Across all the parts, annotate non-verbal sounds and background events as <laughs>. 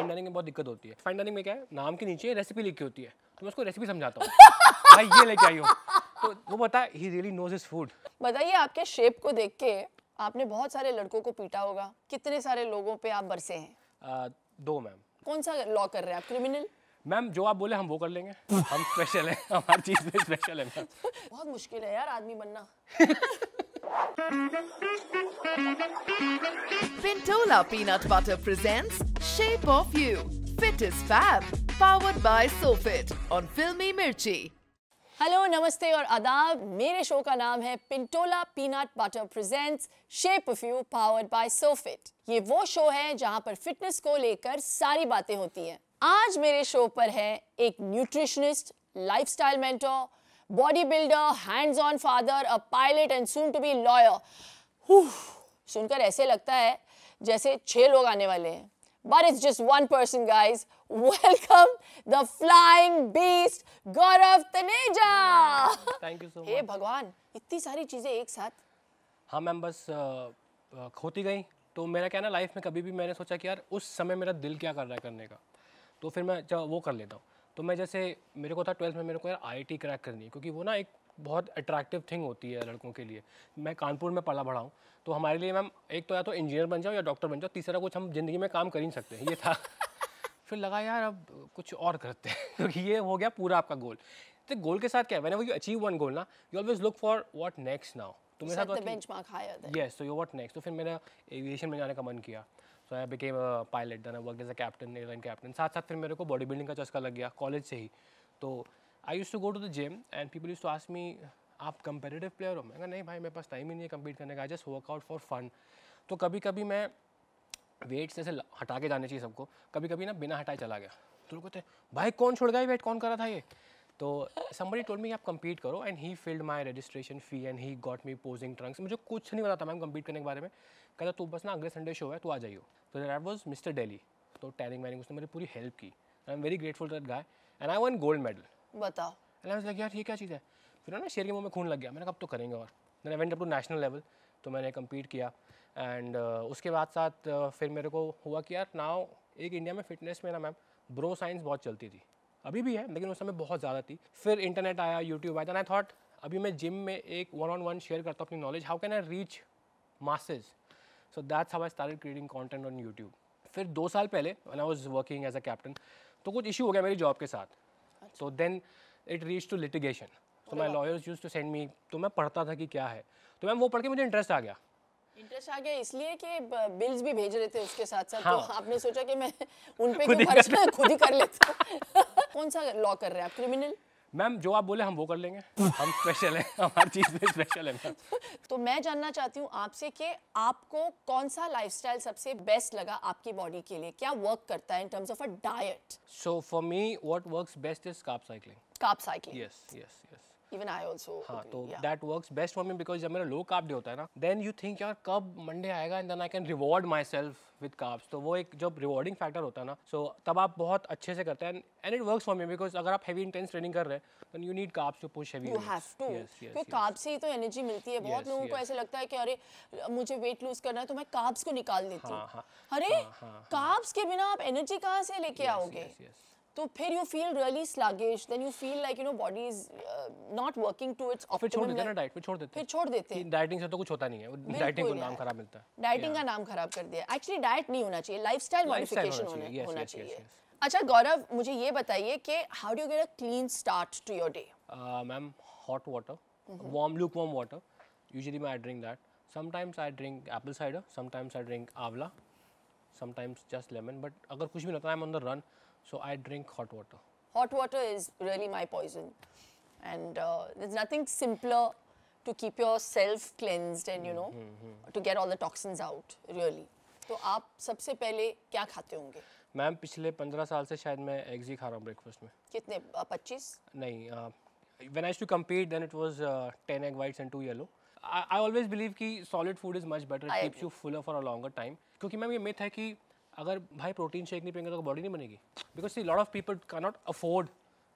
Fine dining में बहुत दिक्कत होती है फाइन डाइनिंग में क्या है नाम के नीचे रेसिपी लिखी होती है तो मैं उसको रेसिपी समझाता हूँ भाई <laughs> ये लेके आई हूँ तो वो बता he really knows his food बताइए आपके शेप को देख के आपने बहुत सारे लड़कों को पीटा होगा कितने सारे लोगों पे आप बरसे हैं uh, दो मैम कौन सा लॉ कर रहे हैं आप क्रिमिनल मैम जो आप बोले हम वो कर लेंगे हम स्पेशल <laughs> है हमारी चीज में स्पेशल है मैम बहुत मुश्किल है यार आदमी बनना <laughs> Pintola Peanut Butter presents Shape of You. Fit is Fab. Powered by SoFit on Filmy Mirchi. Hello नमस्ते और आदाब मेरे शो का नाम है Pintola peanut butter presents shape of you powered by SoFit ये वो शो है जहां पर फिटनेस को लेकर सारी बातें होती हैं आज मेरे शो पर है एक nutritionist lifestyle mentor bodybuilder hands on father a pilot and soon to be lawyer सुनकर ऐसे लगता है जैसे छह लोग आने वाले हैं but it's just one person guys welcome the flying beast Gaurav Taneja thank you so हे भगवान इतनी सारी चीजें एक साथ हाँ मैम बस होती गई तो मेरा क्या ना लाइफ में कभी भी मैंने सोचा कि यार उस समय मेरा दिल क्या कर रहा है करने का तो फिर मैं वो कर लेता हूँ तो मैं जैसे मेरे को था ट्वेल्थ में मेरे को यार आई क्रैक करनी है क्योंकि वो ना एक बहुत अट्रैक्टिव थिंग होती है लड़कों के लिए मैं कानपुर में पढ़ा बढ़ाऊँ तो हमारे लिए मैम एक तो या तो इंजीनियर बन जाओ या डॉक्टर बन जाओ तीसरा कुछ हम ज़िंदगी में काम कर ही सकते हैं ये था <laughs> फिर लगा यार अब कुछ और करते हैं <laughs> क्योंकि ये हो गया पूरा आपका गोल तो गोल के साथ क्या है यू अचीव वन गोल ना you always look for what next now तो मेरे साथ yes so you what next तो फिर मेरा एविएशन में जाने का मन किया so I became a pilot then I work as a captain airline captain साथ साथ फिर मेरे को बॉडी बिल्डिंग का चस्का लग गया कॉलेज से ही तो I use to go to the gym and people use to ask me आप कंपेरेटिव प्लेयर हो मैं नहीं भाई मेरे पास टाइम ही नहीं है कम्पीट करने का I just work out for fun तो कभी कभी मैं वेट्स ऐसे हटा के जाने चाहिए सबको कभी कभी ना बिना हटाए चला गया तो लोग कहते भाई कौन छोड़ गया वेट कौन करा था ये तो समबड़ी टोल्ड मी आप कम्पीट करो and he filled my registration fee and he got me posing trunks मुझे कुछ नहीं पता था मैम कम्पीट करने के बारे में कहता तू बस ना अगले संडे शो है तू आ जाइयो तो दैट वॉज मिस्टर डेली तो टैनिंग वैनिंग उसने मेरी पूरी हेल्प की I am very grateful that guy and I won gold medal बताओ एंड आई लाइक यार ये क्या चीज़ है फिर ना शेर के मुँह में खून लग गया मैंने कब तो करेंगे और then I went up to national level तो मैंने कम्पीट किया एंड uh, उसके बाद साथ uh, फिर मेरे को हुआ कि यार नाव एक इंडिया में फिटनेस में ना मैम ब्रो साइंस बहुत चलती थी अभी भी है लेकिन उस समय बहुत ज़्यादा थी फिर इंटरनेट आया यूट्यूब आया एंड आई थॉट अभी मैं जिम में एक वन ऑन वन शेयर करता हूँ अपनी knowledge how can I reach masses so that's how I start creating content on YouTube फिर दो साल पहले when I was working as a captain तो कुछ इशू हो गया मेरी जॉब के साथ तो then it reach to litigation तो my lawyers use to send me तो मैं पढ़ता था कि क्या है तो मैम वो पढ़ के मुझे इंटरेस्ट आ गया इंटरेस्ट आ गया इसलिए कि बिल्स भी भेज रहे थे उसके साथ साथ तो हाँ। तो आपने सोचा कि मैं उन पे खुद ही कर लेता <laughs> कौन सा लॉ कर रहे हैं आप क्रिमिनल मैम जो आप बोले हम वो कर लेंगे हम स्पेशल हैं <laughs> हर चीज़ में स्पेशल है मैम तो मैं जानना चाहती हूँ आपसे कि आपको कौन सा लाइफस्टाइल सबसे बेस्ट लगा आपकी बॉडी के लिए क्या वर्क करता है in terms of a diet so for me what works best is carb cycling carb cycling yes yes yes even I also हाँ तो that works best for me because जब मेरा लो कार्ब डे होता है ना then you think यार कब Monday आएगा and then I can reward myself with carbs तो वो एक जब रिवॉर्डिंग फैक्टर होता है ना सो so, तब आप बहुत अच्छे से करते हैं and it works for me because अगर आप हैवी इंटेंस ट्रेनिंग कर रहे हैं then you need carbs to push heavy you have to क्योंकि कार्ब से ही तो एनर्जी मिलती है बहुत yes, लोगों yes. को ऐसे लगता है कि अरे मुझे वेट लूज करना है तो मैं कार्ब्स को निकाल देती हूँ हाँ, हाँ, हाँ, अरे कार्ब्स के बिना आप एनर्जी कहाँ से लेके आओगे तो फिर you feel really sluggish then you feel like you know body is not working to it's फिर छोड़ देते हैं डाइट पे छोड़ देते फिर छोड़ देते हैं डाइटिंग से तो कुछ होता नहीं है डाइटिंग को नाम खराब मिलता है डाइटिंग का नाम खराब कर दिया एक्चुअली डाइट नहीं होना चाहिए लाइफस्टाइल मॉडिफिकेशन होना चाहिए अच्छा गौरव मुझे ये बताइए कि how do you get a clean start to your day ma'am hot water warm lukewarm water usually मैं I drink that sometimes I drink apple cider sometimes I drink amla sometimes just lemon but अगर कुछ भी नहीं होता I am on the run So I drink hot water. Hot water is really my poison. And uh, there's nothing simpler to keep yourself cleansed and you know, mm-hmm, mm-hmm. to get all the toxins out, really. So what do you eat 1st Ma'am, I've been eating eggs in the last 15 years in the breakfast. How much? 25? No. When I used to compete, then it was 10 egg whites and 2 yellow. I, always believe that solid food is much better. It keeps you fuller for a longer time. Because, ma'am, this myth is that अगर भाई protein shake नहीं पियेंगे तो body नहीं बनेगी because see lot of people का not afford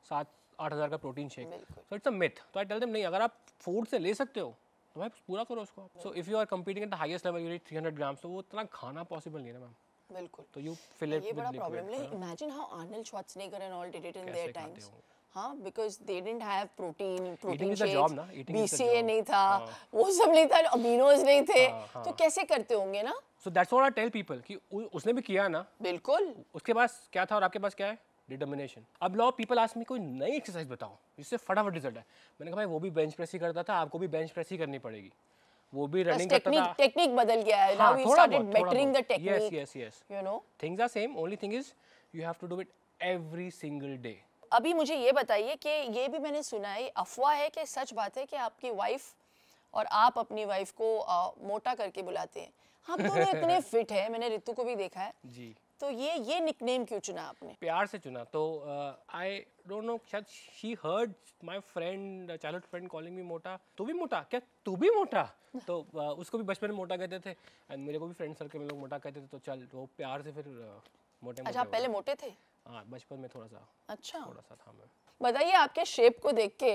सात आठ हज़ार का protein shake so it's a myth तो आई टेल देम नहीं अगर आप फूड से ले सकते हो तो भाई पूरा करो उसको so if you are competing at the highest level you three hundred grams तो वो उतना खाना पॉसिबल नहीं है ना मैम बिल्कुल तो यू फिल इट ये बड़ा प्रॉब्लम है imagine how Arnold Schwarzenegger and all did it in their times हाँ because they didn't have protein protein shake BCA नहीं था हाँ. वो सब नहीं था अमीनोज नहीं थे हाँ, हाँ. तो कैसे करते होंगे ना so that's what I tell people कि उसने भी किया ना बिल्कुल उसके पास क्या था और आपके पास क्या है डिटर्मिनेशन अब लॉ पीपल आस्क मी कोई नई एक्सरसाइज बताओ जिससे फटाफट रिजल्ट है मैंने कहा भाई वो भी बेंच प्रेस ही करता था आपको भी बेंच प्रेस ही करनी पड़ेगी वो भी रनिंग करता था टेक्निक बदल गया है now we started bettering the technique yes yes yes you know things are same only thing is you have to do it every single day अभी मुझे ये बताइए कि ये भी मैंने सुना है अफवाह है कि सच बात है कि आपकी वाइफ और आप अपनी वाइफ को आ, मोटा करके बुलाते हैं हम हाँ, तो इतने फिट <laughs> है मैंने रितु को भी देखा है जी तो ये ये निकनेम क्यों चुना आपने प्यार से चुना तो आई डोंट नो शायद she heard my friend childhood friend calling me मोटा तू भी मोटा क्या तू भी मोटा <laughs> तो आ, उसको भी बचपन में मोटा कहते थे एंड मेरे को भी फ्रेंड सर्कल में लोग मोटा कहते थे तो चल वो प्यार से फिर आ, मोटे अच्छा पहले मोटे थे हाँ बचपन में थोड़ा सा अच्छा थोड़ा सा था मैं बताइए आपके शेप को देख के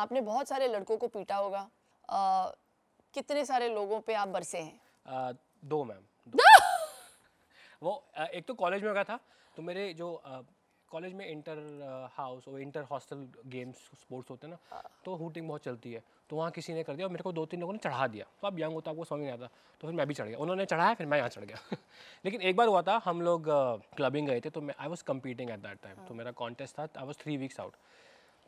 आपने बहुत सारे लड़कों को पीटा होगा आ, कितने सारे लोगों पे आप बरसे हैं आ, दो मैम <laughs> वो एक तो कॉलेज में गया था तो मेरे जो कॉलेज में इंटर हाउस और इंटर हॉस्टल गेम्स स्पोर्ट्स होते हैं ना तो हुटिंग बहुत चलती है तो वहाँ किसी ने कर दिया और मेरे को दो तीन लोगों ने चढ़ा दिया तो अब यंग होता आपको समझ नहीं आता तो फिर मैं भी चढ़ गया उन्होंने चढ़ाया फिर मैं यहाँ चढ़ गया <laughs> लेकिन एक बार हुआ था हम लोग क्लबिंग गए थे तो मैं I was competing at that time तो मेरा कॉन्टेस्ट था I was three weeks out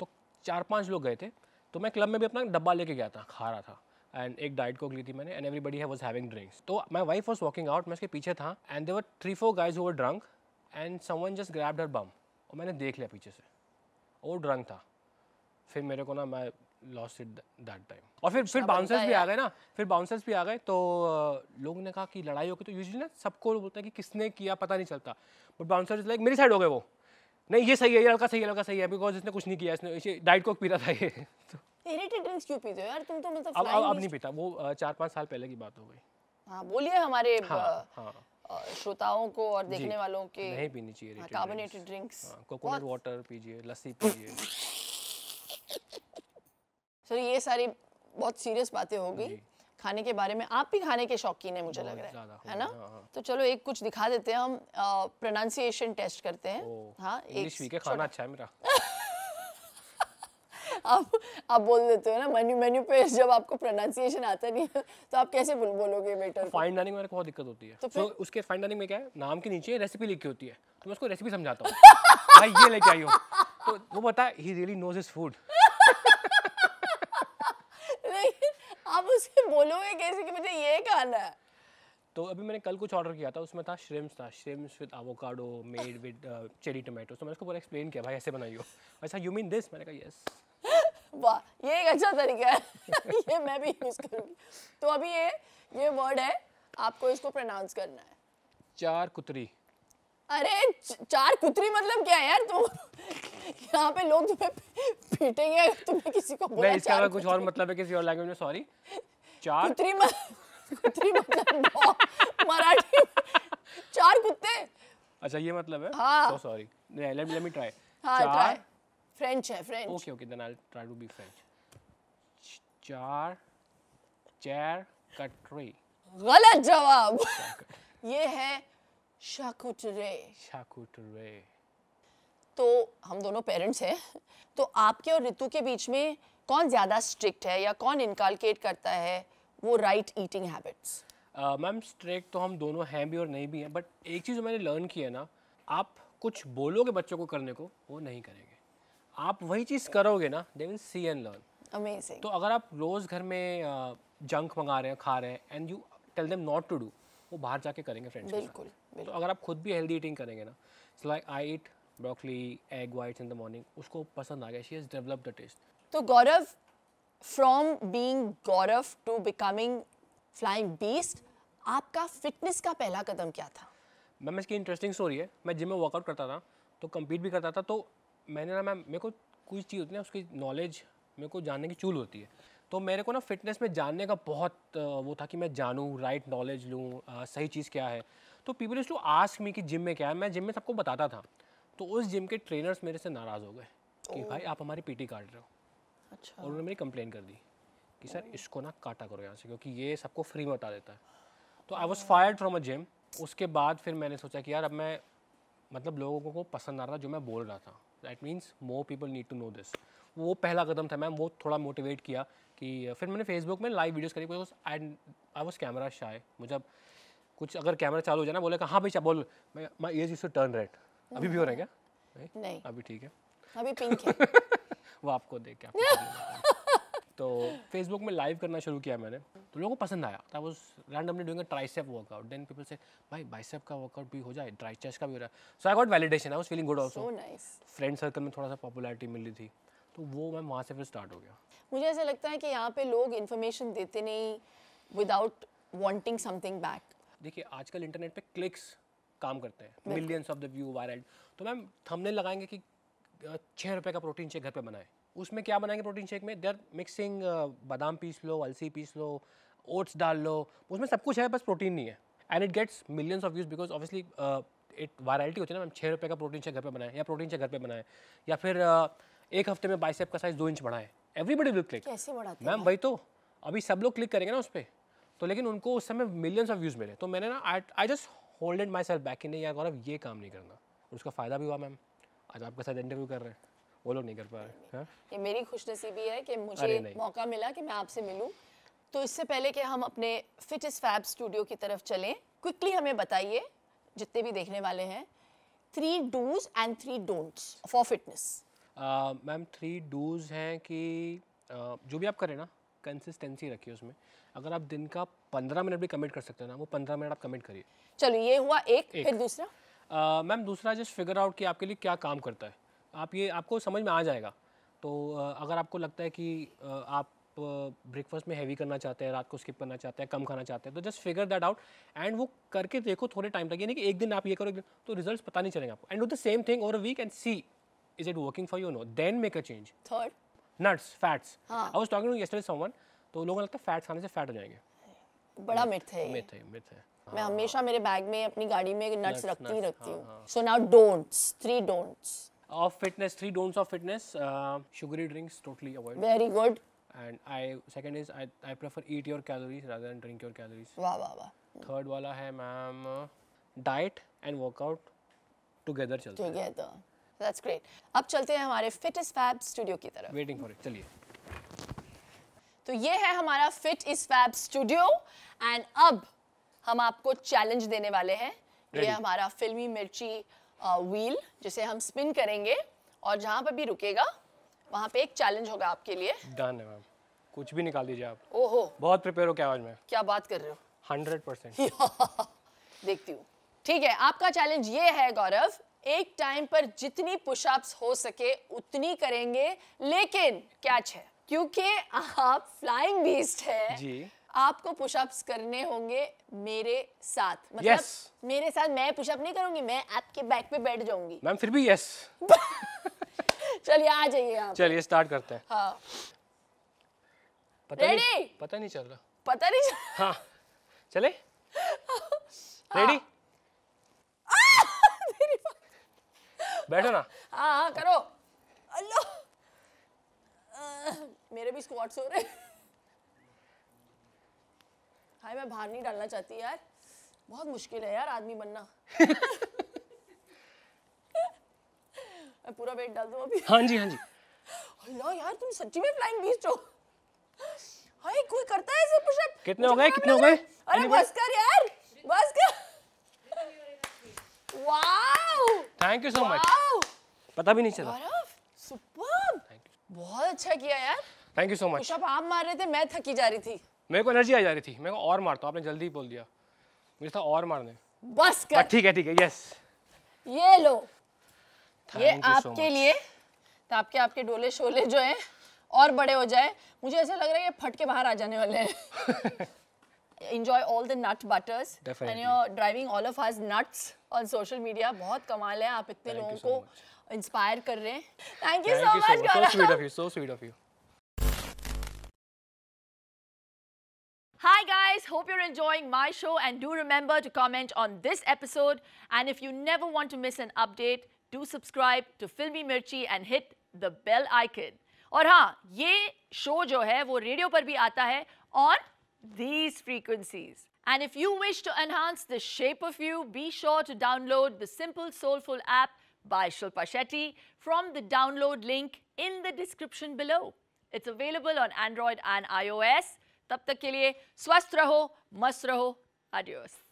तो चार पाँच लोग गए थे तो मैं क्लब में भी अपना डब्बा लेके गया था खा रहा था एंड एक डाइट कोक ली थी मैंने एंड एवरीबडी है वॉज हैविंग ड्रिंक्स तो my wife was walking out मैं उसके पीछे था and there were three four guys हुआ drunk and someone just grabbed her bum और मैंने देख लिया पीछे से और ड्रंक था फिर मेरे को ना मैं लॉस इट दैट टाइम और फिर फिर अच्छा, बाउंसर्स भी आ गए ना फिर बाउंसर्स भी आ गए तो लोग ने कहा कि लड़ाई हो गई तो यूजली ना सबको बोलता है कि किसने किया पता नहीं चलता बट बाउंसर इज लाइक मेरी साइड हो गए वो नहीं ये सही है ये लड़का सही है लड़का सही है बिकॉज इसने कुछ नहीं किया इसने डाइट कोक पीता था ये <laughs> तो ड्रिंक्स क्यों पीते हो यार तुम तो मतलब अब अब नहीं पीता वो चार पाँच साल पहले की बात हो गई हाँ बोलिए हमारे हाँ, हाँ. श्रोताओं को और देखने वालों के नहीं पीनी चाहिए कार्बोनेटेड ड्रिंक्स कोकोनट वाटर पीजिए लस्सी पीजिए सर ये सारी बहुत सीरियस बातें होगी खाने के बारे में आप भी खाने के शौकीन है मुझे लग रहा है है ना हाँ। तो चलो एक कुछ दिखा देते हैं हम प्रोनाउंसिएशन टेस्ट करते हैं हाँ एक खाना अच्छा है मेरा आप आप बोल देते हो ना मेन्यू मेन्यू पे जब आपको प्रोनाउंसिएशन आता नहीं है तो आप कैसे बोल, बोलोगे बेटर फाइन डाइनिंग में बहुत दिक्कत होती है तो so, तो उसके फाइन डाइनिंग में क्या है नाम के नीचे रेसिपी लिखी होती है तो मैं उसको रेसिपी समझाता हूँ भाई <laughs> ये लेके आई हो तो वो बता he really knows his food आप उसे बोलोगे कैसे कि मुझे ये खाना है तो अभी मैंने कल कुछ ऑर्डर किया था उसमें था श्रिम्स था shrimps with avocado made with cherry tomato तो मैंने उसको पूरा एक्सप्लेन किया भाई ऐसे बनाइयो अच्छा यू मीन दिस मैंने कहा यस वाह ये एक अच्छा तरीका है <laughs> ये मैं भी यूज करूंगी तो अभी ये ये वर्ड है आपको इसको प्रोनाउंस करना है चार कुतरी अरे चार कुतरी मतलब क्या है यार तुम तो यहाँ पे लोग तुम्हें पीटेंगे अगर तुमने किसी को बोला इसका चार कुछ और मतलब है किसी और लैंग्वेज में सॉरी चार कुतरी मतलब कुतरी मतलब मराठी चार कुत्ते अच्छा ये मतलब है हाँ सॉरी लेट मी ट्राई हाँ चार फ्रेंच है French okay okay then I try to be French charcuterie गलत जवाब <laughs> ये है शाकुटरे शाकुटरे तो हम दोनों पेरेंट्स हैं तो आपके और ऋतु के बीच में कौन ज़्यादा स्ट्रिक्ट है या कौन इनकालकेट करता है वो right eating habits ma'am strict तो हम दोनों हैं भी और नहीं भी हैं बट एक चीज़ मैंने लर्न की है ना आप कुछ बोलोगे बच्चों को करने को वो नहीं करेंगे आप वही चीज़ करोगे ना they will see and learn amazing तो अगर आप रोज़ घर में जंक मंगा रहे हैं खा रहे हैं and you tell them not to do वो बाहर जाके करेंगे फ्रेंड्स बिल्कुल तो बिल्कुल तो अगर आप खुद भी हेल्दी ईटिंग करेंगे ना so like I eat broccoli egg whites in the morning उसको पसंद आ गया she has developed the taste तो Gaurav from being Gaurav to becoming flying beast आपका फिटनेस का पहला कदम क्या था मैम इसकी इंटरेस्टिंग स्टोरी है मैं जिम में वर्कआउट करता था तो कंपीट भी करता था तो मैंने ना मैम मेरे को कुछ चीज़ होती है उसकी नॉलेज मेरे को जानने की चूल होती है तो मेरे को ना फिटनेस में जानने का बहुत वो था कि मैं जानूँ राइट नॉलेज लूँ सही चीज़ क्या है तो people is to ask me कि जिम में क्या है मैं जिम में सबको बताता था तो उस जिम के ट्रेनर्स मेरे से नाराज़ हो गए कि भाई आप हमारी पीटी काट रहे हो अच्छा और उन्होंने मेरी कंप्लेन कर दी कि सर इसको ना काटा करो यहाँ से क्योंकि ये सबको फ्री में बता देता है तो I was fired from a gym उसके बाद फिर मैंने सोचा कि यार अब मैं मतलब लोगों को पसंद आ रहा था जो मैं बोल रहा था that means more people need to know this वो पहला कदम था मैम वो थोड़ा मोटिवेट किया कि फिर मैंने फेसबुक में लाइव वीडियोज़ करी because I I was camera shy मुझे कुछ अगर कैमरा चालू हो जाए ना बोले हाँ भाई बोल मैं my age you turn red अभी भी हो रहा है क्या नहीं अभी ठीक है अभी पिंक है <laughs> वो आपको देख के <laughs> तो फेसबुक में लाइव करना शुरू किया मैंने तो लोगों को पसंद आया था was randomly doing tricep workout then people से भाई बाइसेप का वर्कआउट भी हो जाए ड्राई चेस्ट का भी हो रहा है so I got validation I was feeling good also friend circle में थोड़ा सा पॉपुलैरिटी मिली थी तो वो मैं वहाँ से फिर स्टार्ट हो गया मुझे ऐसा लगता है कि यहाँ पे लोग इन्फॉर्मेशन देते नहीं विदाउट वांटिंग समथिंग बैक देखिए आजकल इंटरनेट पे क्लिक्स काम करते हैं millions of the view viral तो मैम थंबनेल लगाएंगे कि छः रुपये का प्रोटीन शेक घर पे बनाए उसमें क्या बनाएंगे प्रोटीन शेक में देर मिक्सिंग uh, बादाम पीस लो अलसी पीस लो ओट्स डाल लो उसमें सब कुछ है बस प्रोटीन नहीं है and it gets millions of views because obviously it virality होती है ना मैम छः रुपये का प्रोटीन शेक घर पर बनाए या प्रोटीन शेक घर पर बनाए या फिर uh, एक हफ्ते में बाइसेप का साइज दो इंच बढ़ाए एवरीबडी विल क्लिक मैम वही तो अभी सब लोग क्लिक करेंगे ना उस पर तो लेकिन उनको उस समय मिलियंस ऑफ व्यूज़ मिले तो मैंने ना I just hold myself back in यार गौरव ये काम नहीं करना उसका फ़ायदा भी हुआ मैम आज आपके साथ इंटरव्यू कर रहे हैं वो लोग नहीं कर पा रहे हाँ? ये मेरी खुश नसीबी है कि मुझे मौका मिला कि मैं आपसे मिलूं तो इससे पहले कि हम अपने फिट फैब स्टूडियो की तरफ चलें क्विकली हमें बताइए जितने भी देखने वाले हैं three do's and three don'ts for fitness ma'am three do's हैं कि जो भी आप करें ना कंसिस्टेंसी रखिए उसमें अगर आप दिन का पंद्रह मिनट भी कमिट कर सकते हैं ना वो पंद्रह मिनट आप कमिट करिए चलो ये हुआ एक, एक। फिर दूसरा मैम uh, दूसरा जस्ट फिगर आउट कि आपके लिए क्या काम करता है आप ये आपको समझ में आ जाएगा तो अगर आपको लगता है कि आप ब्रेकफास्ट में हैवी करना चाहते हैं रात को स्किप करना चाहते हैं कम खाना चाहते हैं तो just figure that out and वो करके देखो थोड़े टाइम तक यानी कि एक दिन आप ये करो तो रिजल्ट पता नहीं चलेंगे आपको and do the same thing और a week and see is it working for you no then make a change third nuts fats I was talking to yesterday someone तो लोगों को लगता है फैट्स खाने से फैट हो जाएंगे बड़ा मिथ है मिथ है मिथ है मैं हाँ। हमेशा मेरे बैग में अपनी गाड़ी में नट्स रखती ही रखती हाँ, हूँ so now don'ts three don'ts of fitness, three don'ts of fitness. Uh, sugary drinks totally avoid. Very good. And I second is I, I prefer eat your calories rather than drink your calories. वाह वाह वाह. Third वाला है ma'am diet and workout together चलते हैं. Together. That's great. अब चलते हैं हमारे Fit is Fab स्टूडियो की तरफ. Waiting for it. चलिए. तो ये है हमारा Fit is Fab studio and अब हम आपको चैलेंज देने वाले हैं Ready. ये हमारा फिल्मी मिर्ची व्हील जिसे हम स्पिन करेंगे और जहाँ पर भी रुकेगा वहाँ पे एक चैलेंज होगा आपके लिए डन है मैम कुछ भी निकाल दीजिए आप ओहो बहुत प्रिपेयर हो क्या आज मैं क्या बात कर रहे हो हंड्रेड परसेंट <laughs> देखती हूँ ठीक है आपका चैलेंज ये है गौरव एक टाइम पर जितनी पुशअप्स हो सके उतनी करेंगे लेकिन कैच है क्योंकि आप फ्लाइंग बीस्ट है जी आपको पुशअप्स करने होंगे मेरे साथ मतलब yes. मेरे साथ मैं पुशअप नहीं करूंगी मैं आपके बैक पे बैठ जाऊंगी मैम फिर भी यस <laughs> चलिए आ जाइए आप चलिए स्टार्ट करते हैं हाँ पता नहीं पता नहीं चल रहा पता नहीं हाँ चले हाँ। <laughs> रेडी बैठो ना हाँ, हाँ करो अल्लाह मेरे भी स्क्वाट्स हो रहे हैं भाई मैं बाहर नहीं डालना चाहती यार बहुत मुश्किल है यार आदमी बनना <laughs> मैं पूरा वेट डाल दूं अभी हाँ जी हाँ जी हेलो यार तुम सच्ची में फ्लाइंग बीस्ट हो हाय कोई करता है ऐसे पुशअप कितने हो गए कितने हो गए अरे बस कर यार बस कर wow thank you so much पता भी नहीं चला सुपर बहुत अच्छा किया यार thank you so much pushup आप मार रहे थे मैं थकी जा रही थी मेरे को एनर्जी आ जा रही थी मेरे को और मारता तो, हूँ आपने जल्दी बोल दिया मुझे था और मारने बस कर ठीक है ठीक है यस ये लो Thank ये आपके so लिए आपके आपके डोले शोले जो हैं और बड़े हो जाए मुझे ऐसा लग रहा है ये फट के बाहर आ जाने वाले हैं <laughs> enjoy all the nut butters Definitely. and you're driving all of us nuts on social media बहुत कमाल है आप इतने लोगों so को इंस्पायर कर रहे हैं thank you so much so sweet of you so sweet of you Hi guys, hope you're enjoying my show and do remember to comment on this episode. And if you never want to miss an update, do subscribe to Filmi Mirchi and hit the bell icon. And हाँ this show, जो है वो radio, पर भी on these frequencies. And if you wish to enhance the shape of you, be sure to download the Simple Soulful app by Shilpa Shetty from the download link in the description below. It's available on Android and iOS. तब तक के लिए स्वस्थ रहो मस्त रहो adios